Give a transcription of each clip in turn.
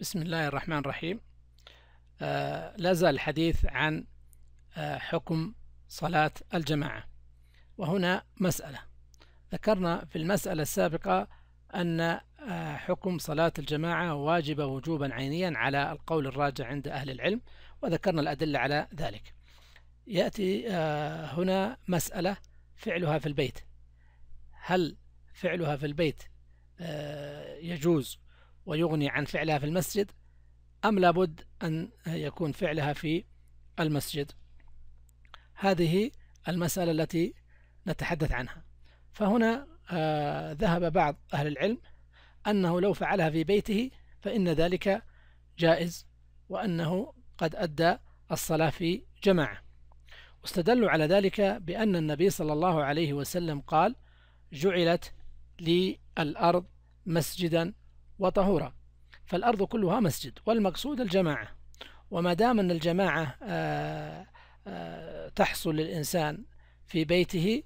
بسم الله الرحمن الرحيم آه لا زال الحديث عن آه حكم صلاة الجماعة وهنا مسألة ذكرنا في المسألة السابقة أن آه حكم صلاة الجماعة واجبة وجوبا عينيا على القول الراجع عند أهل العلم وذكرنا الأدلة على ذلك يأتي آه، هنا مسألة فعلها في البيت هل فعلها في البيت آه، يجوز ويغني عن فعلها في المسجد أم لابد أن يكون فعلها في المسجد هذه المسألة التي نتحدث عنها فهنا آه ذهب بعض أهل العلم أنه لو فعلها في بيته فإن ذلك جائز وأنه قد أدى الصلاة في جماعة واستدلوا على ذلك بأن النبي صلى الله عليه وسلم قال جعلت لي الأرض مسجدا وطهورا فالأرض كلها مسجد والمقصود الجماعة وما دام أن الجماعة آه، آه، تحصل للإنسان في بيته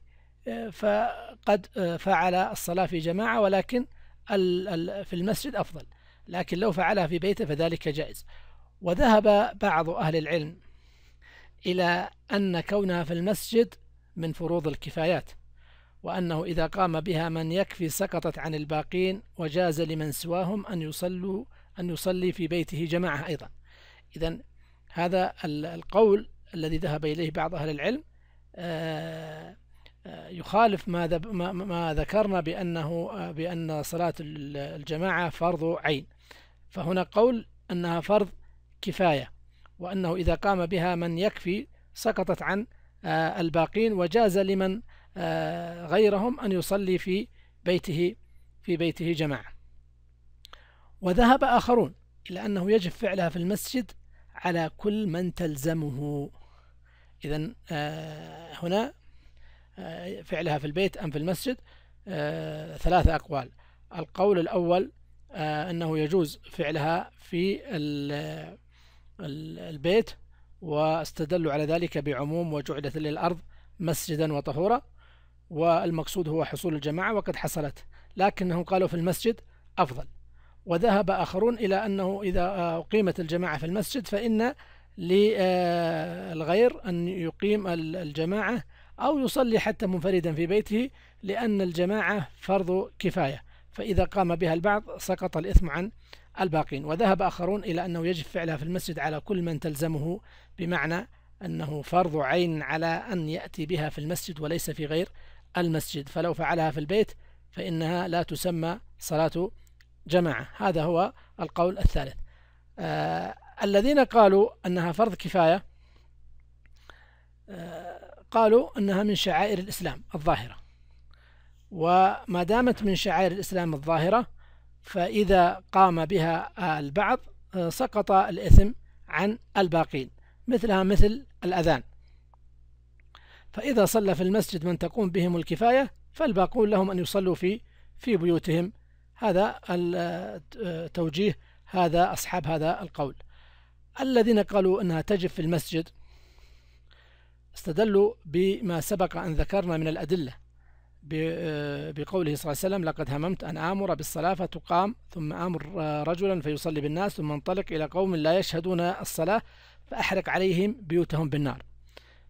آه، فقد فعل الصلاة في جماعة ولكن في المسجد أفضل لكن لو فعلها في بيته فذلك جائز وذهب بعض أهل العلم إلى أن كونها في المسجد من فروض الكفايات وأنه إذا قام بها من يكفي سقطت عن الباقين وجاز لمن سواهم أن يصلوا أن يصلي في بيته جماعة أيضا إذا هذا القول الذي ذهب إليه بعض أهل العلم آه، آه، يخالف ما ما ذكرنا بأنه بأن صلاة الجماعة فرض عين فهنا قول أنها فرض كفاية وأنه إذا قام بها من يكفي سقطت عن آه، الباقين وجاز لمن آه، غيرهم أن يصلي في بيته في بيته جماعة وذهب آخرون إلى أنه يجب فعلها في المسجد على كل من تلزمه إذا آه، هنا آه، فعلها في البيت أم في المسجد ثلاثة أقوال القول الأول أنه يجوز فعلها في البيت واستدلوا على ذلك بعموم وجعدة للأرض مسجدا وطهورا والمقصود هو حصول الجماعة وقد حصلت لكنهم قالوا في المسجد أفضل وذهب آخرون إلى أنه إذا أقيمت الجماعة في المسجد فإن للغير أن يقيم الجماعة أو يصلي حتى منفردا في بيته لأن الجماعة فرض كفاية فإذا قام بها البعض سقط الإثم عن الباقين وذهب آخرون إلى أنه يجب فعلها في المسجد على كل من تلزمه بمعنى أنه فرض عين على أن يأتي بها في المسجد وليس في غير المسجد فلو فعلها في البيت فإنها لا تسمى صلاة جماعة هذا هو القول الثالث آه الذين قالوا أنها فرض كفاية آه قالوا أنها من شعائر الإسلام الظاهرة وما دامت من شعائر الإسلام الظاهرة فإذا قام بها البعض آه، سقط الإثم عن الباقين مثلها مثل الأذان فإذا صلى في المسجد من تقوم بهم الكفاية فالباقون لهم أن يصلوا في في بيوتهم هذا آه، توجيه هذا أصحاب هذا القول الذين قالوا أنها تجب في المسجد استدلوا بما سبق أن ذكرنا من الأدلة آه، بقوله صلى الله عليه وسلم لقد هممت أن آمر بالصلاة فتقام ثم آمر آه، رجلا فيصلي بالناس ثم انطلق إلى قوم لا يشهدون الصلاة فأحرق عليهم بيوتهم بالنار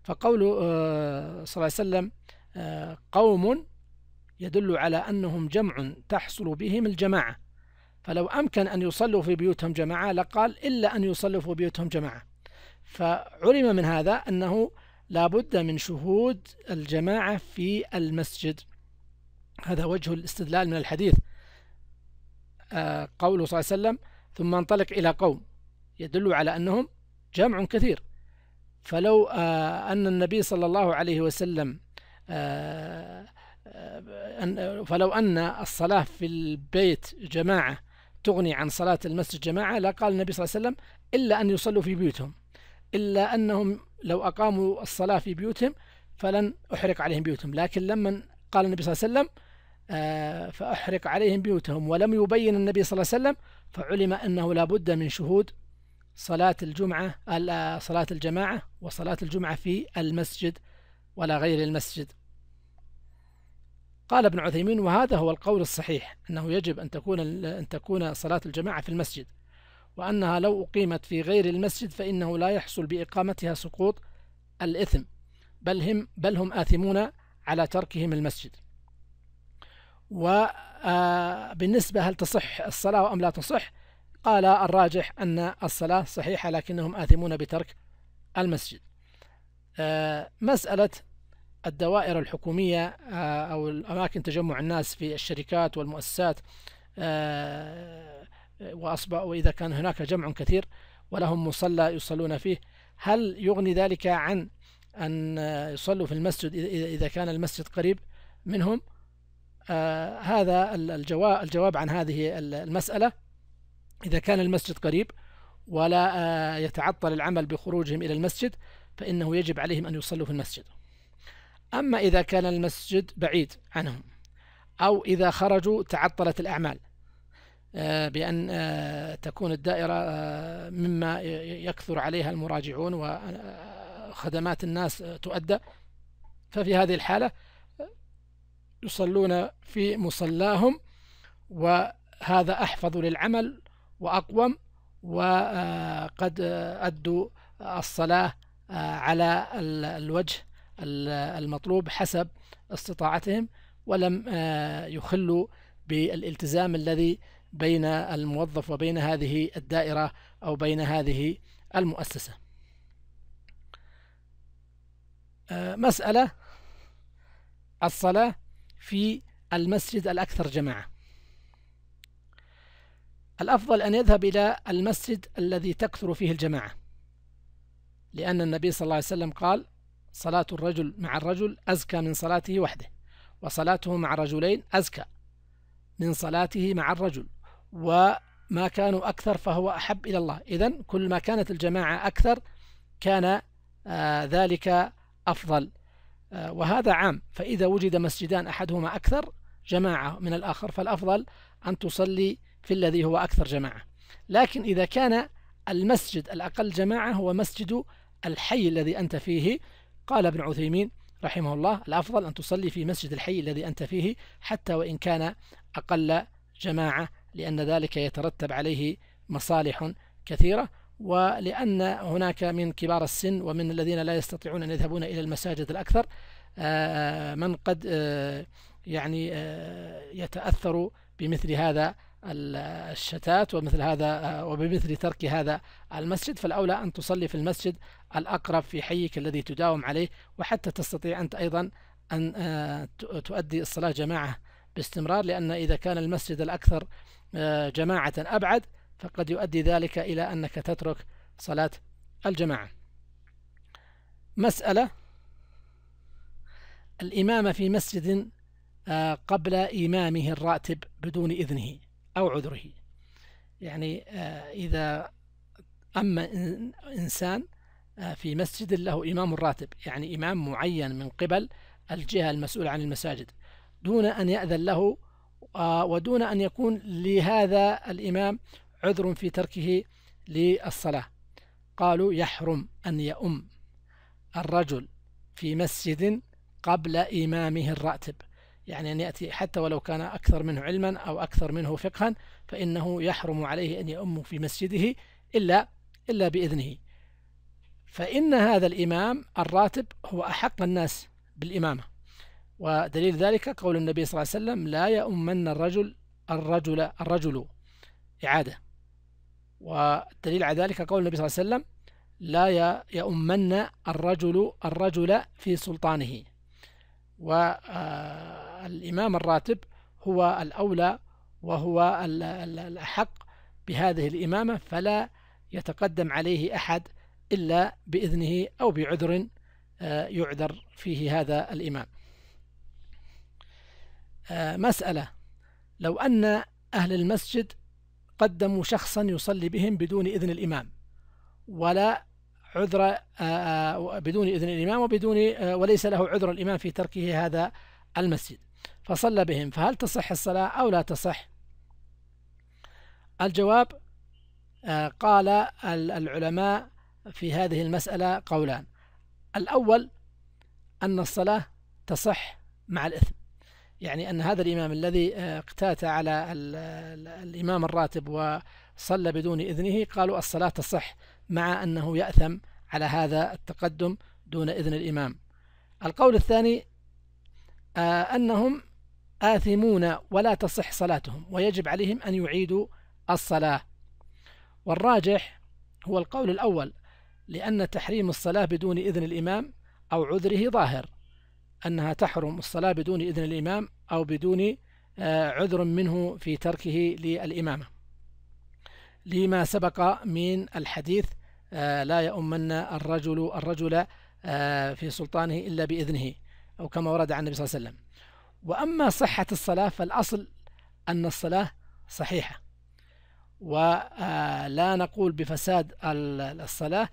فقوله آه، صلى الله عليه وسلم آه، قوم يدل على أنهم جمع تحصل بهم الجماعة فلو أمكن أن يصلوا في بيوتهم جماعة لقال إلا أن يصلوا في بيوتهم جماعة فعلم من هذا أنه لابد من شهود الجماعة في المسجد هذا وجه الاستدلال من الحديث آه، قوله صلى الله عليه وسلم ثم انطلق إلى قوم يدل على أنهم جمع كثير فلو آه، أن النبي صلى الله عليه وسلم آه، آه، فلو أن الصلاة في البيت جماعة تغني عن صلاة المسجد جماعة لقال النبي صلى الله عليه وسلم إلا أن يصلوا في بيوتهم إلا أنهم لو أقاموا الصلاة في بيوتهم فلن أحرق عليهم بيوتهم لكن لما قال النبي صلى الله عليه وسلم فأحرق عليهم بيوتهم ولم يبين النبي صلى الله عليه وسلم فعلم أنه لا بد من شهود صلاة الجمعة صلاة الجماعة وصلاة الجمعة في المسجد ولا غير المسجد قال ابن عثيمين وهذا هو القول الصحيح أنه يجب أن تكون أن تكون صلاة الجماعة في المسجد وأنها لو أقيمت في غير المسجد فإنه لا يحصل بإقامتها سقوط الإثم بل هم بل هم آثمون على تركهم المسجد وبالنسبة آه، هل تصح الصلاة أم لا تصح؟ قال الراجح أن الصلاة صحيحة لكنهم آثمون بترك المسجد آه، مسألة الدوائر الحكومية آه، أو الأماكن تجمع الناس في الشركات والمؤسسات آه، وأصبح وإذا كان هناك جمع كثير ولهم مصلى يصلون فيه هل يغني ذلك عن أن يصلوا في المسجد إذا كان المسجد قريب منهم هذا الجواب عن هذه المسألة إذا كان المسجد قريب ولا آه، يتعطل العمل بخروجهم إلى المسجد فإنه يجب عليهم أن يصلوا في المسجد أما إذا كان المسجد بعيد عنهم أو إذا خرجوا تعطلت الأعمال آه، بأن آه، تكون الدائرة مما يكثر عليها المراجعون وخدمات الناس تؤدى ففي هذه الحالة يصلون في مصلاهم وهذا أحفظ للعمل وأقوم وقد أدوا الصلاة آه، على الوجه المطلوب حسب استطاعتهم ولم آه، يخلوا بالالتزام الذي بين الموظف وبين هذه الدائرة أو بين هذه المؤسسة آه، مسألة الصلاة في المسجد الأكثر جماعة الأفضل أن يذهب إلى المسجد الذي تكثر فيه الجماعة لأن النبي صلى الله عليه وسلم قال صلاة الرجل مع الرجل أزكى من صلاته وحده وصلاته مع رجلين أزكى من صلاته مع الرجل وما كانوا أكثر فهو أحب إلى الله إذا كل ما كانت الجماعة أكثر كان آه، ذلك أفضل آه، وهذا عام فإذا وجد مسجدان أحدهما أكثر جماعة من الآخر فالأفضل أن تصلي في الذي هو أكثر جماعة لكن إذا كان المسجد الأقل جماعة هو مسجد الحي الذي أنت فيه قال ابن عثيمين رحمه الله الأفضل أن تصلي في مسجد الحي الذي أنت فيه حتى وإن كان أقل جماعة لأن ذلك يترتب عليه مصالح كثيرة ولأن هناك من كبار السن ومن الذين لا يستطيعون أن يذهبون إلى المساجد الأكثر آه، من قد آه، يعني آه، يتأثر بمثل هذا الشتات ومثل هذا آه، وبمثل ترك هذا المسجد فالأولى أن تصلي في المسجد الأقرب في حيك الذي تداوم عليه وحتى تستطيع أنت أيضا أن آه، تؤدي الصلاة جماعة باستمرار لأن إذا كان المسجد الأكثر آه، جماعة أبعد فقد يؤدي ذلك إلى أنك تترك صلاة الجماعة مسألة الإمامة في مسجد قبل إمامه الراتب بدون إذنه أو عذره يعني آه، إذا أما إنسان آه، في مسجد له إمام راتب يعني إمام معين من قبل الجهة المسؤولة عن المساجد دون أن يأذن له آه، ودون أن يكون لهذا الإمام عذر في تركه للصلاة قالوا يحرم أن يؤم الرجل في مسجد قبل إمامه الراتب يعني أن يأتي حتى ولو كان أكثر منه علما أو أكثر منه فقها فإنه يحرم عليه أن يؤم في مسجده إلا إلا بإذنه فإن هذا الإمام الراتب هو أحق الناس بالإمامة ودليل ذلك قول النبي صلى الله عليه وسلم لا يؤمن الرجل الرجل الرجل إعادة والدليل على ذلك قول النبي صلى الله عليه وسلم لا يؤمن الرجل الرجل في سلطانه و آه، الإمام الراتب هو الأولى وهو الأحق بهذه الإمامة فلا يتقدم عليه أحد إلا بإذنه أو بعذر آه، يعذر فيه هذا الإمام آه، مسألة لو أن أهل المسجد قدموا شخصا يصلي بهم بدون إذن الإمام ولا عذر آه، بدون إذن الإمام وبدون وليس له عذر الإمام في تركه هذا المسجد فصلى بهم فهل تصح الصلاة أو لا تصح الجواب آه، قال العلماء في هذه المسألة قولان الأول أن الصلاة تصح مع الإثم يعني أن هذا الإمام الذي آه، اقتات على الإمام الراتب وصلى بدون إذنه قالوا الصلاة تصح مع أنه يأثم على هذا التقدم دون إذن الإمام القول الثاني آه، أنهم آثمون ولا تصح صلاتهم ويجب عليهم أن يعيدوا الصلاة والراجح هو القول الأول لأن تحريم الصلاة بدون إذن الإمام أو عذره ظاهر أنها تحرم الصلاة بدون إذن الإمام أو بدون آه، عذر منه في تركه للإمامة لما سبق من الحديث آه، لا يؤمن الرجل الرجل آه، في سلطانه إلا بإذنه أو كما ورد عن النبي صلى الله عليه وسلم وأما صحة الصلاة فالأصل أن الصلاة صحيحة ولا آه، نقول بفساد الصلاة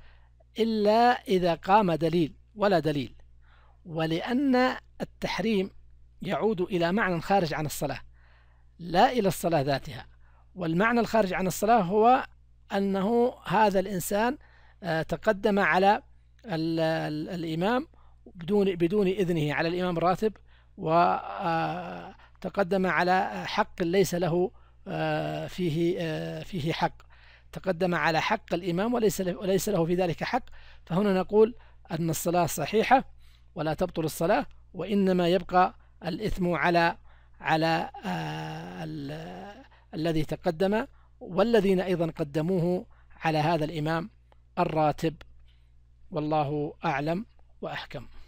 إلا إذا قام دليل ولا دليل ولأن التحريم يعود إلى معنى خارج عن الصلاة لا إلى الصلاة ذاتها والمعنى الخارج عن الصلاة هو أنه هذا الإنسان آه، تقدم على الإمام بدون بدون إذنه على الإمام الراتب وتقدم على حق ليس له آه، فيه آه، فيه حق تقدم على حق الإمام وليس وليس له في ذلك حق فهنا نقول أن الصلاة صحيحة ولا تبطل الصلاة وإنما يبقى الإثم على على آه، الذي تقدم والذين أيضا قدموه على هذا الإمام الراتب والله أعلم وأحكم